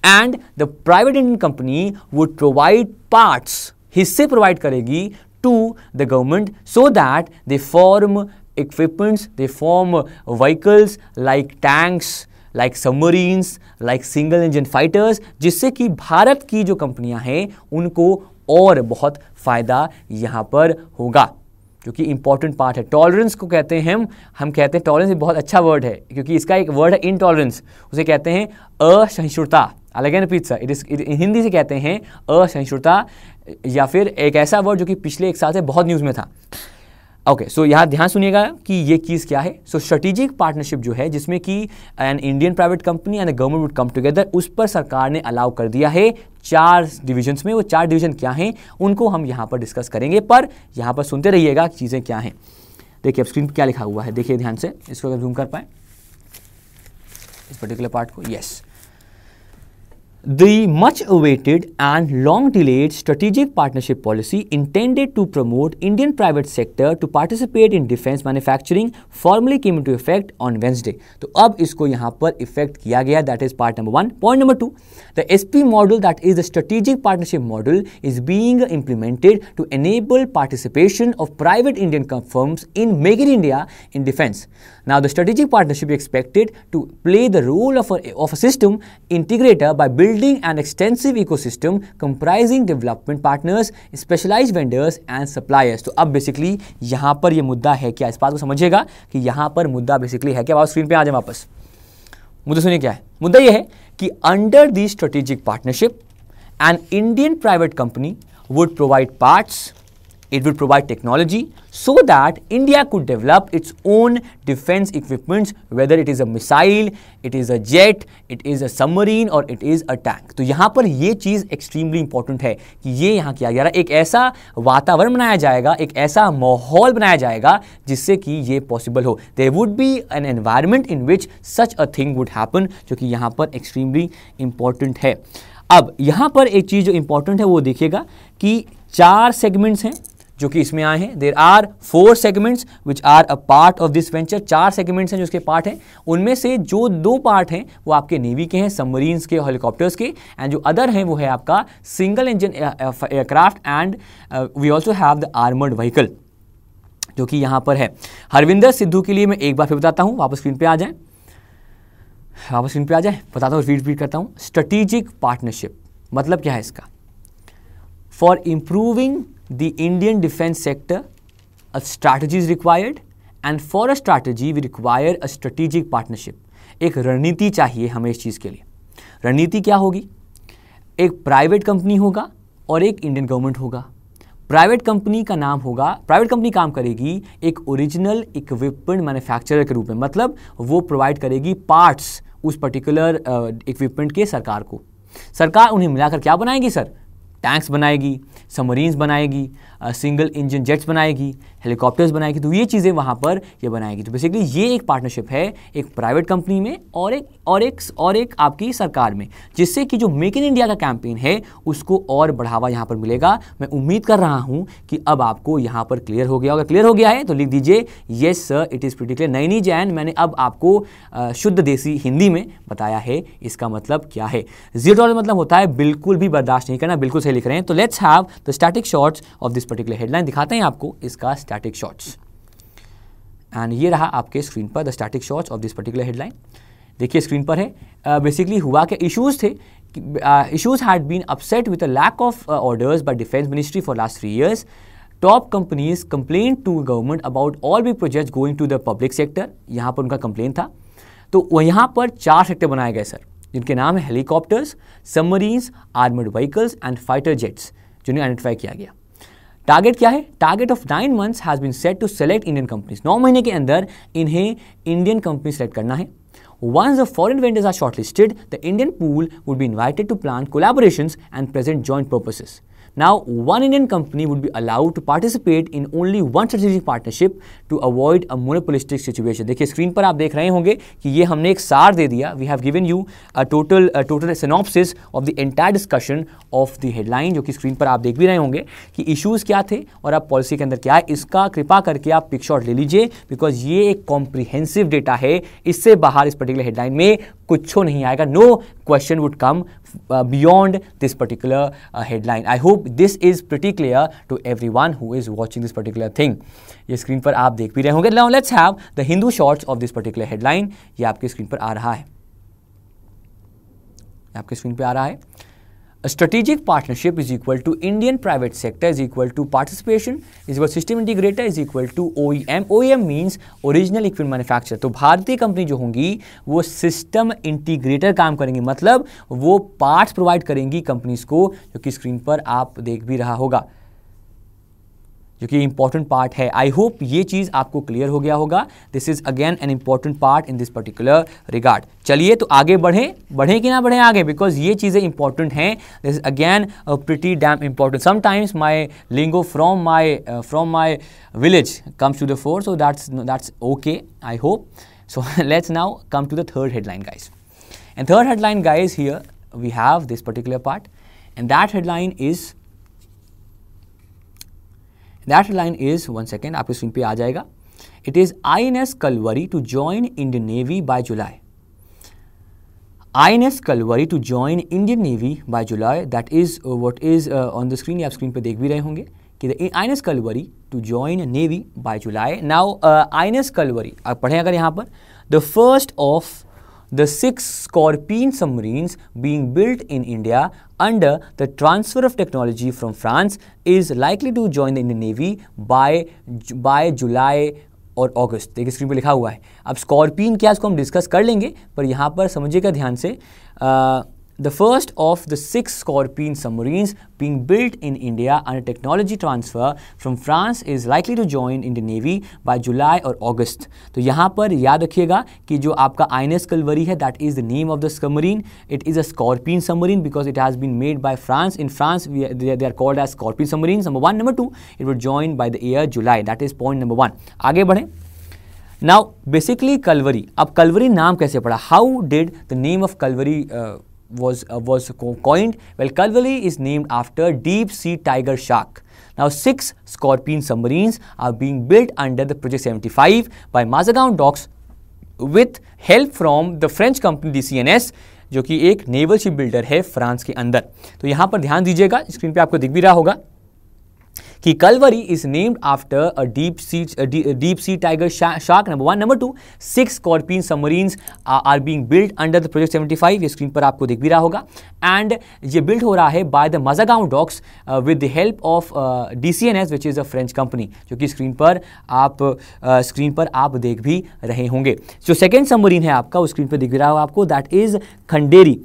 and the private Indian company would provide parts हिस्से provide करेगी to the government so that they form equipments they form vehicles like tanks like submarines like single engine fighters जिससे कि भारत की जो कंपनियां हैं उनको और बहुत फ़ायदा यहां पर होगा क्योंकि इंपॉर्टेंट पार्ट है टॉलरेंस को कहते हैं हम हम कहते हैं टॉलरेंस एक बहुत अच्छा वर्ड है क्योंकि इसका एक वर्ड है इनटॉलरेंस उसे कहते हैं असहिष्णुता अलग an pizza it is Hindi से कहते हैं असहिष्णुता या फिर एक ऐसा वर्ड जो कि पिछले एक साल से बहुत न्यूज़ में था ओके सो यहाँ ध्यान सुनिएगा कि ये चीज़ क्या है सो स्ट्रेटेजिक पार्टनरशिप जो है जिसमें कि an Indian private company and government would come together उस पर सरकार ने अलाउ कर दिया है चार डिविजन्स में वो चार डिवीजन क्या हैं उनको हम यहाँ पर डिस्कस करेंगे पर यहाँ पर सुनते रहिएगा चीज़ें क्या हैं देखिए अब स्क्रीन पर क्या लिखा हुआ है देखिए ध्यान से इसको जूम कर पाए इस पर्टिकुलर पार्ट को yes The much awaited and long delayed strategic partnership policy intended to promote Indian private sector to participate in defense manufacturing formally came into effect on Wednesday. So, now इसको यहाँ पर effect That is part number one. Point number two: the SP model, that is the strategic partnership model, is being implemented to enable participation of private Indian firms in making India in defense. Now the strategic partnership is expected to play the role of a, of a system integrator by building building an extensive ecosystem comprising development partners, specialized vendors and suppliers. तो अब basically यहाँ पर ये मुद्दा है क्या इस बात को समझिएगा कि यहाँ पर मुद्दा basically है क्या आप स्क्रीन पे आ जाए वापस मुद्दा सुनिए क्या है मुद्दा ये है कि under the strategic partnership, an Indian private company would provide parts, It would provide technology so that India could develop its own defense equipments, whether it is a missile, it is a jet, it is a submarine or it is a tank. तो यहाँ पर ये चीज़ extremely important है कि ये यहाँ किया गया एक ऐसा वातावरण बनाया जाएगा एक ऐसा माहौल बनाया जाएगा जिससे कि ये possible हो There would be an environment in which such a thing would happen जो कि यहाँ पर extremely important है अब यहाँ पर एक चीज़ जो important है वो देखिएगा कि चार सेगमेंट्स हैं जो कि इसमें आए हैं there are four segments which are a part of this venture चार सेगमेंट्स हैं जो इसके पार्ट हैं उनमें से जो दो पार्ट हैं वो आपके नेवी के हैं सबमरीन्स के हेलीकॉप्टर्स के एंड जो अदर हैं वो है आपका single engine aircraft and we also have the armoured vehicle जो कि यहाँ पर है हरविंदर सिद्धू के लिए मैं एक बार फिर बताता हूँ वापस स्क्रीन पर आ जाए वापस स्क्रीन पर आ जाए बताता हूँ रिपीट रिपीट करता हूँ स्ट्रेटिजिक पार्टनरशिप मतलब क्या है इसका for improving the Indian defense sector, a strategy is required and for a strategy we require a strategic partnership. एक रणनीति चाहिए हमें इस चीज़ के लिए रणनीति क्या होगी एक प्राइवेट कंपनी होगा और एक इंडियन गवर्नमेंट होगा प्राइवेट कंपनी का नाम होगा प्राइवेट कंपनी काम करेगी एक ओरिजिनल इक्विपमेंट मैन्युफैक्चरर के रूप में मतलब वो प्रोवाइड करेगी पार्ट्स उस पर्टिकुलर इक्विपमेंट uh, के सरकार को सरकार उन्हें मिलाकर क्या बनाएगी सर टैंक्स बनाएगी समरीन्स बनाएगी सिंगल इंजन जेट्स बनाएगी हेलीकॉप्टर्स बनाएगी तो ये चीज़ें वहाँ पर ये बनाएगी तो बेसिकली ये एक पार्टनरशिप है एक प्राइवेट कंपनी में और एक और एक और एक आपकी सरकार में जिससे कि जो मेक इन इंडिया का कैंपेन है उसको और बढ़ावा यहाँ पर मिलेगा मैं उम्मीद कर रहा हूँ कि अब आपको यहाँ पर क्लियर हो गया अगर क्लियर हो गया है तो लिख दीजिए yes sir it is pretty clear नई जैन मैंने अब आपको शुद्ध देसी हिंदी में बताया है इसका मतलब क्या है जीरो डॉलर मतलब होता है बिल्कुल भी बर्दाश्त नहीं करना बिल्कुल सही लिख रहे हैं तो let's have the static shorts of this particular headline दिखाते हैं आपको इसका स्टैटिक शॉट्स एंड ये रहा आपके स्क्रीन पर the static shots of this particular headline देखिए स्क्रीन पर है बेसिकली uh, हुआ क्या इशूज थे issues had been upset with a lack of orders by defence ministry for last three years top companies complain to government about all B project going to the public sector यहाँ पर उनका complain था तो यहाँ पर चार sector बनाए गए सर जिनके नाम है helicopters submarines armed vehicles and fighter jets जिन्हें आइडेंटिफाई किया गया टारगेट क्या है target of nine months has been set to select Indian companies नौ महीने के अंदर इन्हें इंडियन कंपनी सेलेक्ट करना है Once the foreign vendors are shortlisted, the Indian pool would be invited to plan collaborations and present joint purposes. Now, one Indian company would be allowed to participate in only one strategic partnership to avoid a monopolistic situation. देखिए screen पर आप देख रहे होंगे कि ये हमने एक सार दे दिया we have given you total total synopsis of the entire discussion of the headline जो कि स्क्रीन पर आप देख भी रहे होंगे कि इश्यूज क्या थे और आप पॉलिसी के अंदर क्या है इसका कृपा करके आप पिक शॉट ले लीजिए बिकॉज ये एक कॉम्प्रिहेंसिव डेटा है इससे बाहर इस पर्टिकुलर हेडलाइन में कुछ नहीं आएगा no question would come uh, beyond this particular uh, headline. I hope this is pretty clear to everyone who is watching this particular thing. ये स्क्रीन पर आप देख भी रहे होंगे now let's have the Hindu shorts of this particular headline ये आपकी screen पर आ रहा है aapke screen pe aa raha hai strategic partnership is equal to Indian private sector is equal to participation is equal system integrator is equal to O E M O M means original equipment manufacture तो भारतीय company जो होंगी वो system integrator काम करेंगी मतलब वो parts provide करेंगी कंपनीज को जो कि स्क्रीन पर आप देख भी रहा होगा जो कि इंपॉर्टेंट पार्ट है आई होप ये चीज़ आपको क्लियर हो गया होगा this is again an important part in this particular regard चलिए तो आगे बढ़ें बढ़ें कि ना बढ़ें आगे बिकॉज ये चीज़ें इंपॉर्टेंट हैं this is again pretty damn important sometimes my lingo from my from my village comes to the fore so that's that's okay I hope so let's now come to the third headline guys and third headline guys here we have this particular part and that headline is that line is one second आपके screen पे आ जाएगा it is I N S Kalvari to join Indian navy by July I N S Kalvari to join Indian navy by July that is what is on the screen आप screen पर देख भी रहे होंगे कि I N S Kalvari to join navy by July now I N S Kalvari आप पढ़ें अगर यहाँ पर the first of the six Scorpion submarines being built in India under the transfer of technology from France is likely to join the Indian Navy by, by July और अगस्त देखिए screen पे लिखा हुआ है अब स्कॉर्पियन क्या इसको हम डिस्कस कर लेंगे पर यहाँ पर समझिएगा ध्यान से आ, the first of the six Scorpion submarines being built in India under technology transfer from France is likely to join in the Navy by July or August. So, here remember that INS Calvary, that is the name of the submarine, it is a Scorpion submarine because it has been made by France. In France, they, are called as Scorpion submarines. Number one. Number two, it will join by the year July. That is point number one. Aage badhe. Now, basically, Calvary. Ab Calvary naam kaise pada? How did the name of Calvary... was, uh, was coined? Well, Kalvali is named after deep sea tiger shark. Now, six Scorpion submarines are being built under the Project 75 by Mazagon Docks with help from the French company DCNS जो कि एक naval ship builder है France के अंदर तो यहाँ पर ध्यान दीजिएगा स्क्रीन पे आपको दिख भी रहा होगा कि Kalvari is named after a deep sea deep sea tiger shark number one number two six scorpion submarines are being built under the project 75 ये स्क्रीन पर आपको दिख भी रहा होगा एंड ये बिल्ट हो रहा है by the Mazagaon docks with the help of D C N S which is a French company जो कि स्क्रीन पर आप स्क्रीन uh, पर आप देख भी रहे होंगे जो सेकेंड सबमरीन है आपका उस स्क्रीन पर दिख भी रहा होगा आपको दैट इज़ खंडेरी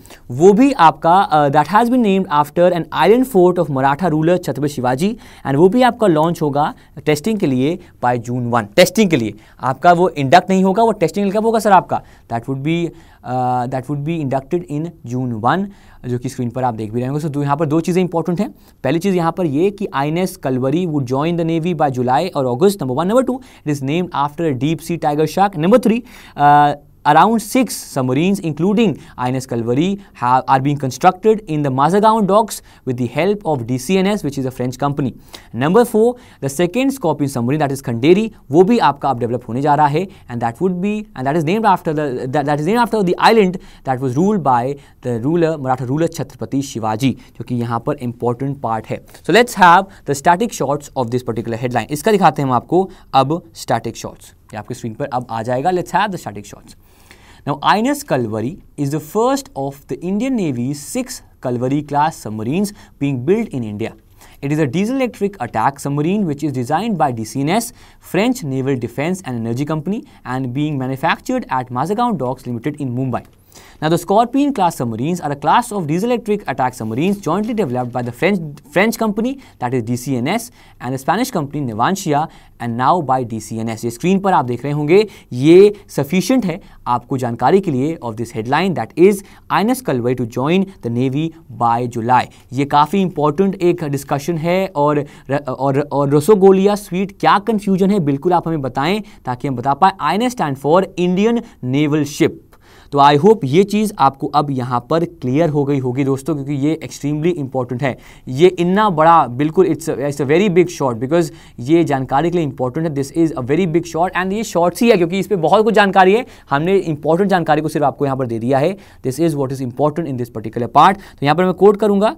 वो भी आपका that has been named after an iron fort of Maratha ruler Chhatrapati Shivaji and जो भी आपका लॉन्च होगा टेस्टिंग के लिए बाय जून वन टेस्टिंग के लिए आपका वो इंडक्ट नहीं होगा वो टेस्टिंग कब होगा सर आपका that would be that would be inducted in June one जो कि स्क्रीन पर आप देख भी रहे होंगे सो तो यहाँ पर दो चीज़ें इंपॉर्टेंट हैं पहली चीज़ यहाँ पर ये कि I N S Kalvari would join the navy by July और अगस्त number one number two it is named after deep sea tiger shark number three Around six submarines, including INS Calvary, have, are being constructed in the Mazagaon docks with the help of DCNS, which is a French company. Number four, the second Scorpion submarine, that is Khanderi, वो भी आपका अब develop होने जा रहा है and that would be and that is named after that is named after the island that was ruled by the ruler Maratha ruler Chhatrapati Shivaji जो कि यहाँ पर इंपॉर्टेंट पार्ट है so let's have the static shots of this particular headline इसका दिखाते हैं हम आपको अब स्टैटिक शॉट्स आपकी स्क्रीन पर अब आ जाएगा let's have the static shots Now, INS Kalvari is the first of the Indian Navy's six Kalvari class submarines being built in India. It is a diesel-electric attack submarine which is designed by DCNS, French Naval Defence and Energy Company and being manufactured at Mazagon Docks Limited in Mumbai. Now, the Scorpion class submarines are a class of diesel electric attack submarines jointly developed by the French, French company, that is DCNS, and the Spanish company Navantia and now by DCNS. ये screen पर आप देख रहे होंगे ये sufficient है आपको जानकारी के लिए of this headline that is I N S Kalvari to join the navy by July ये काफ़ी इंपॉर्टेंट एक डिस्कशन है और और और रसोगोलिया स्वीट क्या कन्फ्यूजन है बिल्कुल आप हमें बताएं ताकि हम बता पाएँ I N S stand for Indian naval ship तो आई होप ये चीज़ आपको अब यहाँ पर क्लियर हो गई होगी दोस्तों क्योंकि ये एक्सट्रीमली इंपॉर्टेंट है ये इतना बड़ा बिल्कुल it's it's a very big shot because ये जानकारी के लिए इंपॉर्टेंट है this is a very big shot and ये शॉर्ट्स ही है क्योंकि इस पर बहुत कुछ जानकारी है हमने इंपॉर्टेंट जानकारी को सिर्फ आपको यहाँ पर दे दिया है this is what is important in this particular part तो यहाँ पर मैं कोट करूँगा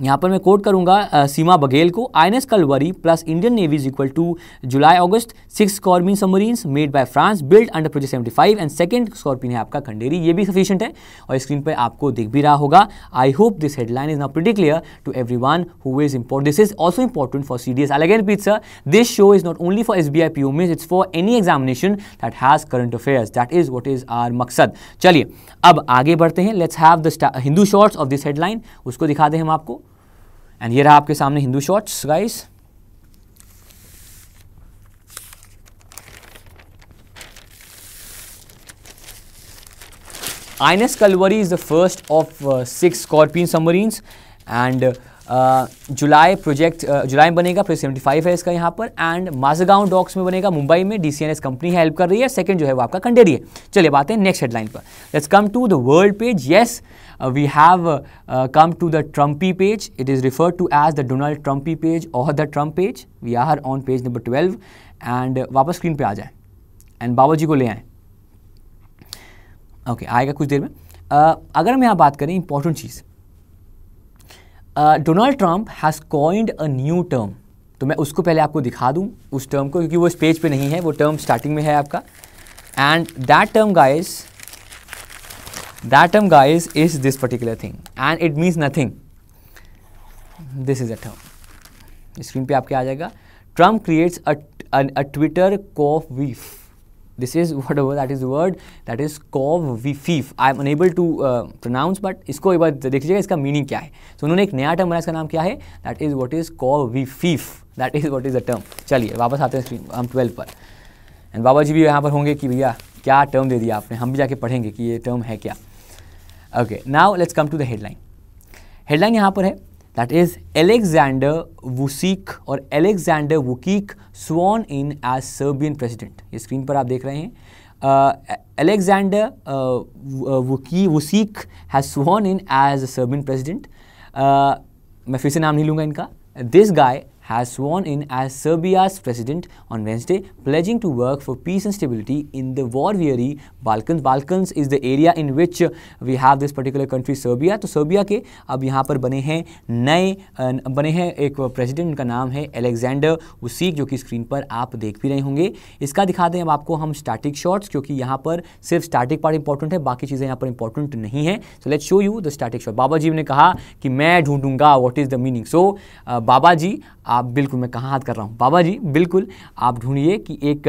यहाँ पर मैं कोट करूँगा सीमा बघेल को I N S Kalvari plus Indian navy is equal to July August six Scorpene submarines made by France build under project seventy five and second Scorpene है आपका खंडेरी ये भी सफिशियंट है और स्क्रीन पर आपको दिख भी रहा होगा I hope this headline is not pretty clear to everyone who is import this is also important for C D S N pete sir this show is not only for S B I P O mains it's for any examination that has current affairs that is what is our मकसद चलिए अब आगे बढ़ते हैं let's have the Hindu shorts of this headline उसको दिखा दें हम आपको एंड ये रहा आपके सामने Hindu shorts guys INS Kalvari is the first of six scorpion submarines and July project July में बनेगा फिर 75 है इसका यहाँ पर एंड माजगांव डॉक्स में बनेगा मुंबई में डी कंपनी हेल्प कर रही है सेकंड जो है वो आपका कंडेरी है चलिए बात है नेक्स्ट हेडलाइन पर let's come to the world page yes we have come to the Trumpy page it is refer to as the Donald Trumpy page और the Trump page we are on page number twelve and वापस screen पर आ जाए and बाबा जी को ले आए okay okay, आएगा कुछ देर में uh, अगर हम यहाँ बात करें इंपॉर्टेंट चीज़ Donald Trump has coined a new term तो मैं उसको पहले आपको दिखा दूँ उस टर्म को क्योंकि वो इस पेज पे नहीं है वो टर्म स्टार्टिंग में है आपका and that term guys that term guys is this particular thing and it means nothing this is a term screen पे आपके आ जाएगा Trump creates a Twitter covfefe this is over that is word that is covfefe I am unable to pronounce but इसको एक बार देख लीजिएगा इसका meaning क्या है तो so, उन्होंने एक नया टर्म बनाया इसका नाम क्या है that is what is covfefe that is what is a term चलिए वापस आते हैं स्क्रीन हम ट्वेल्व पर एंड बाबा जी भी यहाँ पर होंगे कि भैया क्या टर्म दे दिया आपने हम भी जाके पढ़ेंगे कि ये टर्म है क्या okay now let's come to the headline headline यहाँ पर है दैट इज एलेक्जेंडर वुसीक और Alexander Vucic sworn in as Serbian president ये स्क्रीन पर आप देख रहे हैं Alexander Vucic Vucic has sworn in as a Serbian president मैं फिर से नाम नहीं लूंगा इनका this guy has sworn in as Serbia's president on Wednesday, pledging to work for peace and stability in the war-weary Balkans. Balkans is the area in which we have this particular country Serbia. तो Serbia के अब यहाँ पर बने हैं नए बने हैं एक president उनका नाम है Alexander Usyk जो कि स्क्रीन पर आप देख भी रहे होंगे इसका दिखा दें अब आपको हम स्टैटिक शॉट्स क्योंकि यहाँ पर सिर्फ स्टैटिक पार्ट इंपॉर्टेंट है बाकी चीज़ें यहाँ पर इंपॉर्टेंट नहीं है so let show you the static shot Baba ji ने कहा कि मैं ढूंढूंगा what is the meaning so Baba ji आप बिल्कुल मैं कहाँ हाथ कर रहा हूँ बाबा जी बिल्कुल आप ढूंढिए कि एक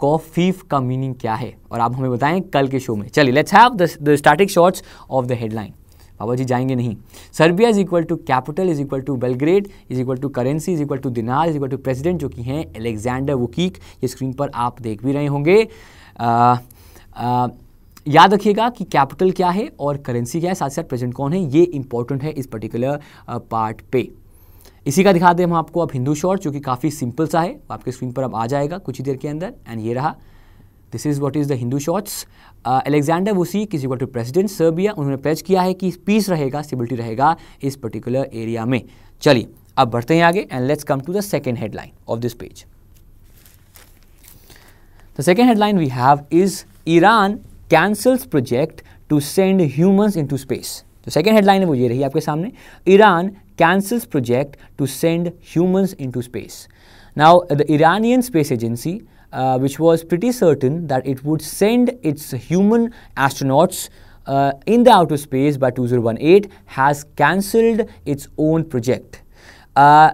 कॉफीफ का मीनिंग क्या है और आप हमें बताएं कल के शो में चलिए let's have the starting shorts of the headline Baba ji जाएंगे नहीं Serbia is equal to capital is equal to Belgrade is equal to currency is equal to dinar is equal to president जो कि हैं एलेक्जेंडर वकीक ये screen पर आप देख भी रहे होंगे याद रखिएगा कि कैपिटल क्या है और करेंसी क्या है साथ साथ प्रेजेंट कौन है ये इंपॉर्टेंट है इस पर्टिकुलर पार्ट पे इसी का दिखा दें हम आपको अब हिंदू शॉर्ट जो कि काफ़ी सिंपल सा है आपके स्क्रीन पर अब आ जाएगा कुछ ही देर के अंदर एंड ये रहा this is what is the Hindu shorts Alexander किस किसी टू प्रेसिडेंट सर्बिया उन्होंने प्लेज किया है कि पीस रहेगा स्टेबिलिटी रहेगा इस पर्टिकुलर एरिया में चलिए अब बढ़ते हैं आगे and let's come to the second headline of this page the second headline we have is Iran cancels project to send humans into space second headline है वो ये रही आपके सामने Iran cancels project to send humans into space. Now, the Iranian Space Agency, uh, which was pretty certain that it would send its human astronauts uh, in the outer space by 2018, has cancelled its own project. Uh,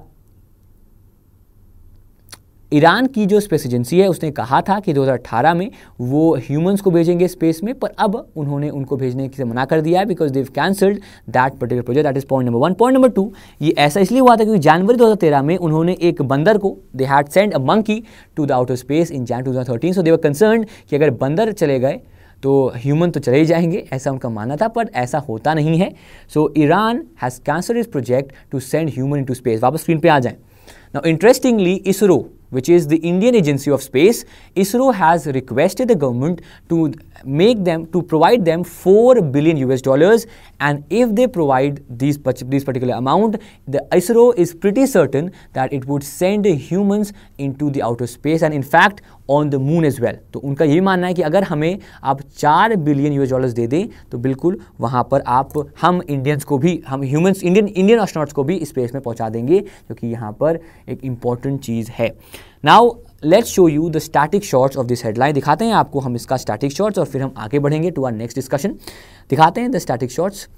Iran की जो space agency है उसने कहा था कि 2018 में वो humans को भेजेंगे स्पेस में पर अब उन्होंने उनको भेजने से मना कर दिया है because they cancelled that particular project that is point number one point number two ये ऐसा इसलिए हुआ था क्योंकि जनवरी 2013 में उन्होंने एक बंदर को they had sent a monkey to the outer space in Jan two thousand so were concern कि अगर बंदर चले गए तो ह्यूमन तो चले ही जाएंगे ऐसा उनका मानना था पर ऐसा होता नहीं है so Iran has cancel its project to send human into space वापस स्क्रीन पर आ जाए ना interestingly ISRO which is the Indian Agency of Space, ISRO has requested the government to make them to provide them 4 billion US dollars and if they provide these, these particular amount, the ISRO is pretty certain that it would send humans into the outer space and in fact on the moon as well तो उनका ये मानना है कि अगर हमें आप चार बिलियन यूएस डॉलर्स दे दें तो बिल्कुल वहाँ पर आप हम इंडियंस को भी हम ह्यूमन्स इंडियन इंडियन ऑस्ट्रोनॉट्स को भी स्पेस में पहुँचा देंगे क्योंकि यहाँ पर एक इंपॉर्टेंट चीज़ है now let's show you the static shorts of this headline दिखाते हैं आपको हम इसका स्टैटिक शॉर्ट्स और फिर हम आगे बढ़ेंगे टू आर नेक्स्ट डिस्कशन दिखाते हैं the static shorts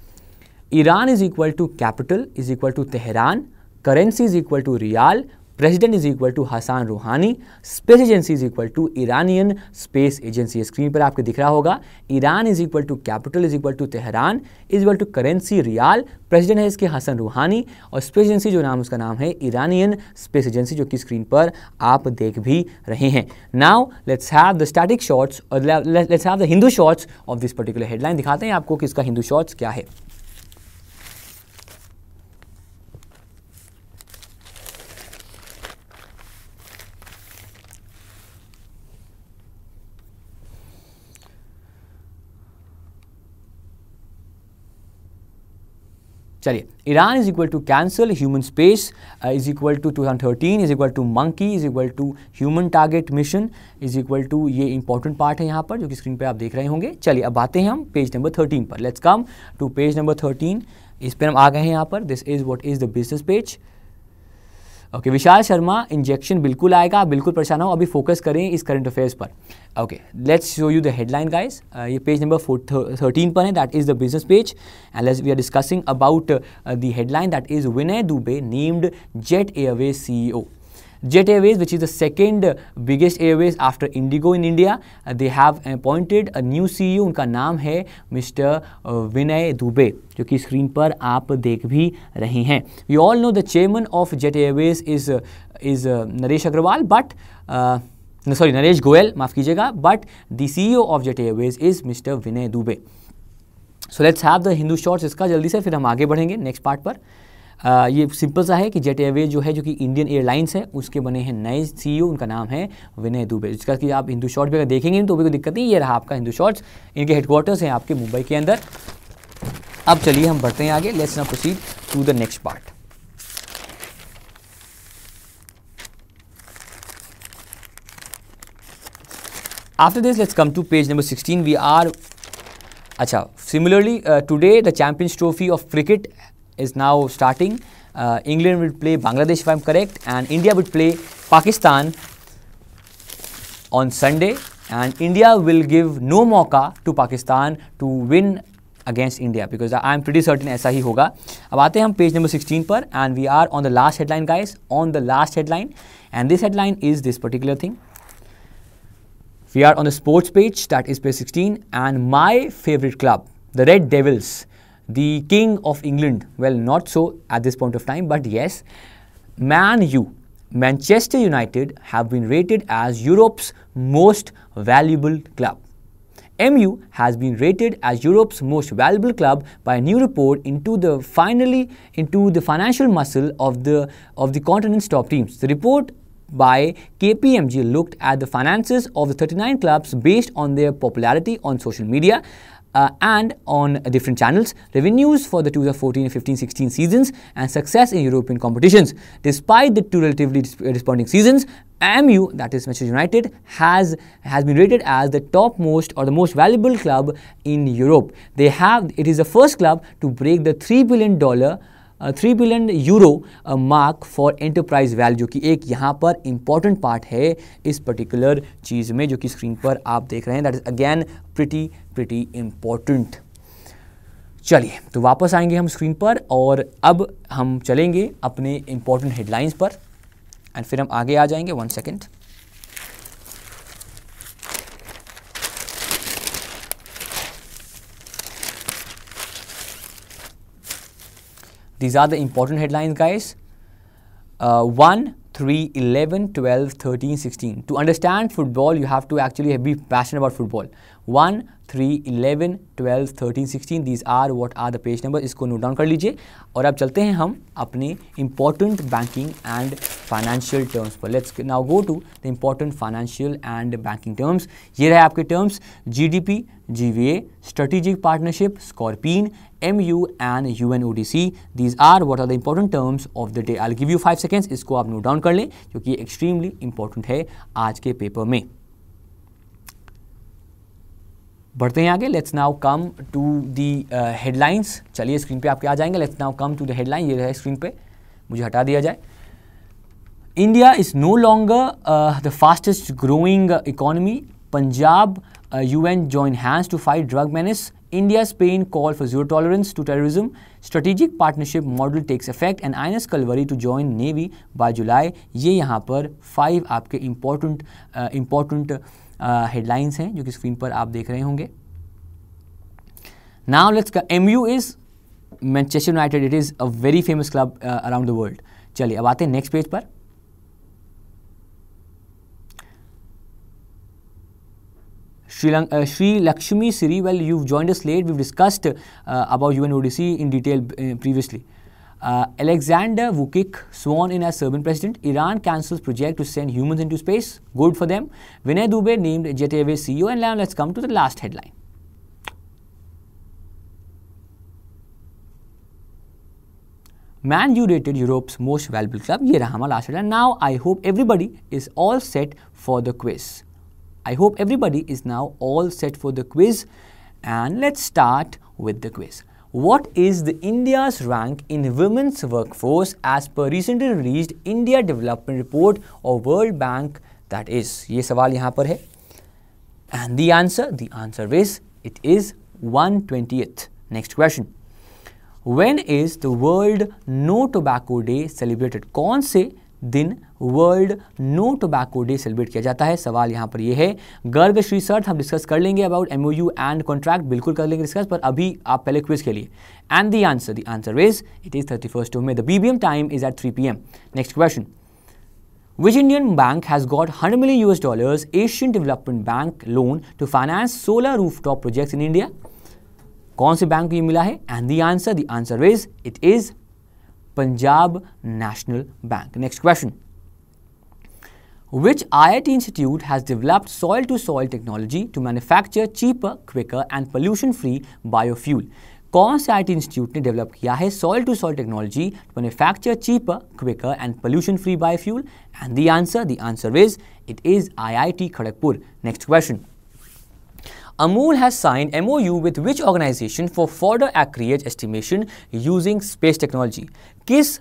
Iran is equal to capital is equal to Tehran currency is equal to rial president is equal to Hassan Rouhani space agency is equal to Iranian space agency screen पर आपको दिख रहा होगा Iran is equal to capital is equal to Tehran is equal to currency rial president है इसके हसन रूहानी और space agency जो नाम उसका नाम है ईरानियन स्पेस एजेंसी जो कि स्क्रीन पर आप देख भी रहे हैं now let's have the static shorts और let's have the Hindu shorts of this particular headline दिखाते हैं आपको कि इसका हिंदू शॉर्ट्स क्या है चलिए Iran is equal to cancel human space is equal to 2013 is equal to monkey is equal to human target mission is equal to ये important part है यहाँ पर जो कि स्क्रीन पर आप देख रहे होंगे चलिए अब आते हैं हम पेज नंबर थर्टीन पर let's come to page number thirteen इस पर हम आ गए हैं यहाँ पर this is what is the business page okay okay, Vishal Sharma injection बिल्कुल आएगा बिल्कुल परेशान हो अभी फोकस करें इस करंट अफेयर्स पर okay let's show you the headline guys ये पेज नंबर थर्टीन पर है that is the business page and let's we are discussing about the headline that is Vinay Dubey named Jet Airway CEO Jet Airways, which is the second biggest airways after Indigo in India, uh, they have appointed a new CEO. उनका नाम है mister Vinay Dubey जो कि screen पर आप देख भी रहे हैं we all know the chairman of Jet Airways is is Naresh Agarwal but sorry Naresh Goyal माफ़ कीजिएगा but the CEO of Jet Airways is mister Vinay Dubey so let's have the Hindu shorts इसका जल्दी से फिर हम आगे बढ़ेंगे नेक्स्ट पार्ट पर ये सिंपल सा है कि जेट एयरवेज जो है जो कि इंडियन एयरलाइंस है उसके बने हैं नए सीईओ e उनका नाम है विनय दुबे जिसका कि आप हिंदू शॉर्ट्स भी अगर देखेंगे तो भी कोई दिक्कत नहीं ये रहा आपका हिंदू शॉर्ट्स इनके हेडक्वार्टर्स हैं आपके मुंबई के अंदर अब चलिए हम बढ़ते हैं आगे लेट्स ना proceed to the next part after this let's come to page number 16. We are अच्छा similarly today the champions trophy of cricket is now starting. Uh, England will play Bangladesh if I am correct and India will play Pakistan on Sunday and India will give no moka to Pakistan to win against India because I am pretty certain ऐसा ही hoga. अब आते हैं हम page number 16 पर and we are on the last headline guys on the last headline and this headline is this particular thing we are on the sports page that is page 16 and my favorite club the Red Devils the king of England, well, not so at this point of time, but yes, Man U, Manchester United have been rated as Europe's most valuable club. MU has been rated as Europe's most valuable club by a new report into the finally into the financial muscle of the of the continent's top teams. The report by KPMG looked at the finances of the 39 clubs based on their popularity on social media uh, and on different channels, revenues for the 2014, 15, 16 seasons, and success in European competitions. Despite the two relatively uh, disappointing seasons, MU, that is Manchester United, has has been rated as the topmost or the most valuable club in Europe. They have it is the first club to break the three billion dollar three billion euro mark for enterprise value जो कि एक यहाँ पर important part है इस particular चीज़ में जो कि स्क्रीन पर आप देख रहे हैं that is again pretty pretty important चलिए तो वापस आएंगे हम स्क्रीन पर और अब हम चलेंगे अपने इम्पॉर्टेंट हेडलाइंस पर एंड फिर हम आगे आ जाएंगे one second These are the important headlines, guys. Uh, 1, 3, 11, 12, 13, 16. To understand football, you have to actually be passionate about football. 1, three eleven twelve thirteen sixteen these are what are the page number इसको note down कर लीजिए और अब चलते हैं हम अपने important banking and financial terms पर let's now go to the important financial and banking terms ये रहे आपके terms G G D P V A strategic partnership Scorpene O D C these are what are the important terms of the day I give you five seconds इसको आप note down कर लें क्योंकि ये extremely important है आज के paper में बढ़ते हैं आगे let's now come to the headlines चलिए स्क्रीन पे आपके आ जाएंगे let's now come to the headline ये रहे स्क्रीन पे मुझे हटा दिया जाए India is no longer the fastest growing economy Punjab U N join hands to fight drug menace India Spain call for zero tolerance to terrorism strategic partnership model takes effect and I S Kalvari to join navy by July ये यहाँ पर five आपके important important uh, headlines हैं जो कि screen पर आप देख रहे होंगे now let's M U is Manchester United it is a very famous club around the world चलिए अब आते हैं नेक्स्ट पेज पर Shri Lakshmi Siri well you join us let we discussed about U N O D C in detail previously Uh, Alexander Vukic sworn in as Serbian president. Iran cancels project to send humans into space. Good for them. Vinay Dubey named Jet Airways CEO. And now let's come to the last headline. Man U rated Europe's most valuable club. Ye raha hamara last headline. Now I hope everybody is all set for the quiz. I hope everybody is now all set for the quiz. And let's start with the quiz. What is the India's rank in women's workforce as per recently released India Development Report or World Bank that is? ये सवाल यहाँ पर है. And the answer, the answer is it is 120th. Next question. When is the World No Tobacco Day celebrated? कौन से दिन world no tobacco day celebrate किया जाता है सवाल यहाँ पर ये है गर्ग श्री सर्थ हम डिस्कस कर लेंगे अबाउट एम एंड कॉन्ट्रैक्ट बिल्कुल कर लेंगे डिस्कस पर अभी आप पहले क्विज के लिए and the answer the answer is it is thirty first May the B B M time is at three P M next question which Which Indian bank has got 100 million US Asian development bank loan to finance solar roof top project in India कौन से bank को ये मिला है and the answer the answer is it is Punjab National Bank. Next question. Which IIT institute has developed soil-to-soil technology to manufacture cheaper, quicker and pollution-free biofuel? कौन से institute institute ने develop किया है soil to soil technology manufacture cheaper quicker and pollution free biofuel and the answer the answer is it is IIT Kharagpur next question Amul has signed MOU with which organization for further acreage estimation using space technology? किस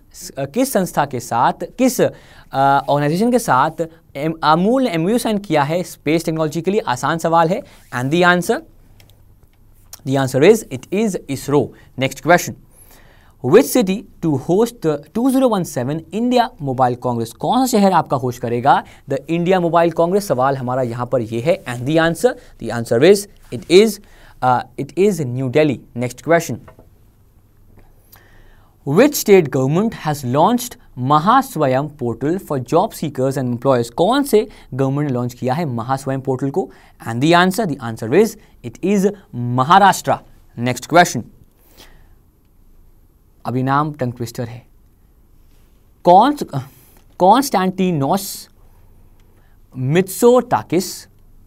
किस संस्था के साथ किस organisation के साथ अमूल ने M sign किया है स्पेस टेक्नोलॉजी के लिए आसान सवाल है and the answer the answer is it is ISRO next question which city to host the seven India mobile congress कौन सा शहर आपका होस्ट करेगा द इंडिया मोबाइल कांग्रेस सवाल हमारा यहाँ पर यह है and the answer the answer is it is it is new Delhi next question which state government has launch Mahaswayam portal for job seekers and employers कौन से गवर्नमेंट ने लॉन्च किया है महास्वयं पोर्टल को and the answer the answer is it is Maharashtra next question अभिनाम tongue twister है Kons Mitsotakis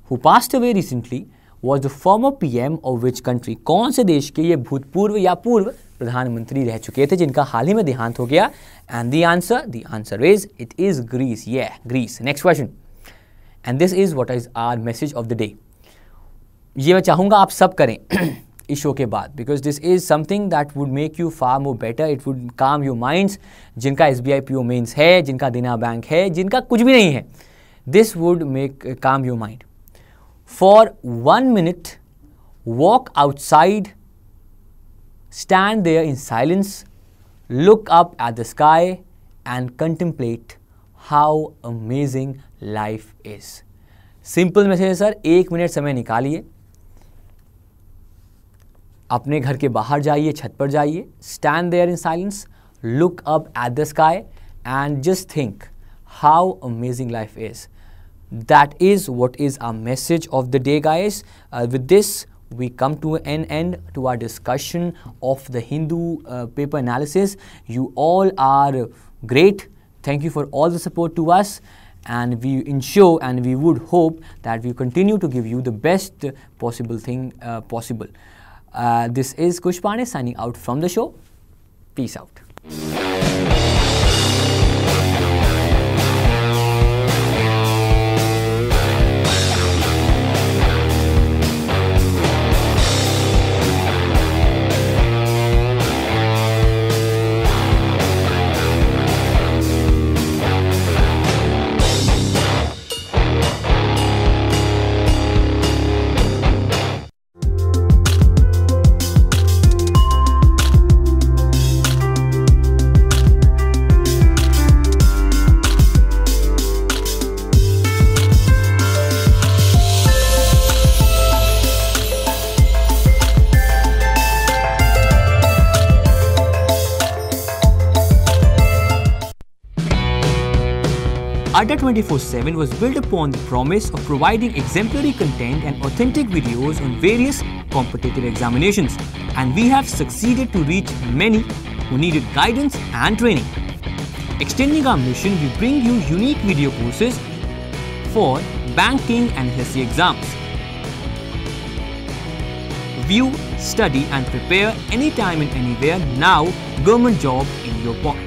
who passed away recently was the former M of which country कौन से देश के ये भूतपूर्व या पूर्व प्रधानमंत्री रह चुके थे जिनका हाल ही में देहांत हो गया and the answer the answer is it is Greece ये Greece next question and this is what is our message of the day ये मैं चाहूँगा आप सब करें इशो शो के बाद because this is something that would make you far more better it would calm your minds जिनका S B I P O mains है जिनका दिना बैंक है जिनका कुछ भी नहीं है this would make calm you mind for one minute walk outside stand there in silence look up at the sky and contemplate how amazing life is simple message है सर एक मिनट समय निकालिए अपने घर के बाहर जाइए छत पर जाइए stand there in silence look up at the sky and just think how amazing life is that is what is our message of the day guys uh, with this we come to an end to our discussion of the hindu uh, paper analysis you all are great thank you for all the support to us and we ensure and we would hope that we continue to give you the best possible thing uh, possible Uh, this is Kush signing out from the show. Peace out. 24-7 was built upon the promise of providing exemplary content and authentic videos on various competitive examinations. And we have succeeded to reach many who needed guidance and training. Extending our mission, we bring you unique video courses for banking and HSC exams. View, study and prepare anytime and anywhere now, government job in your pocket.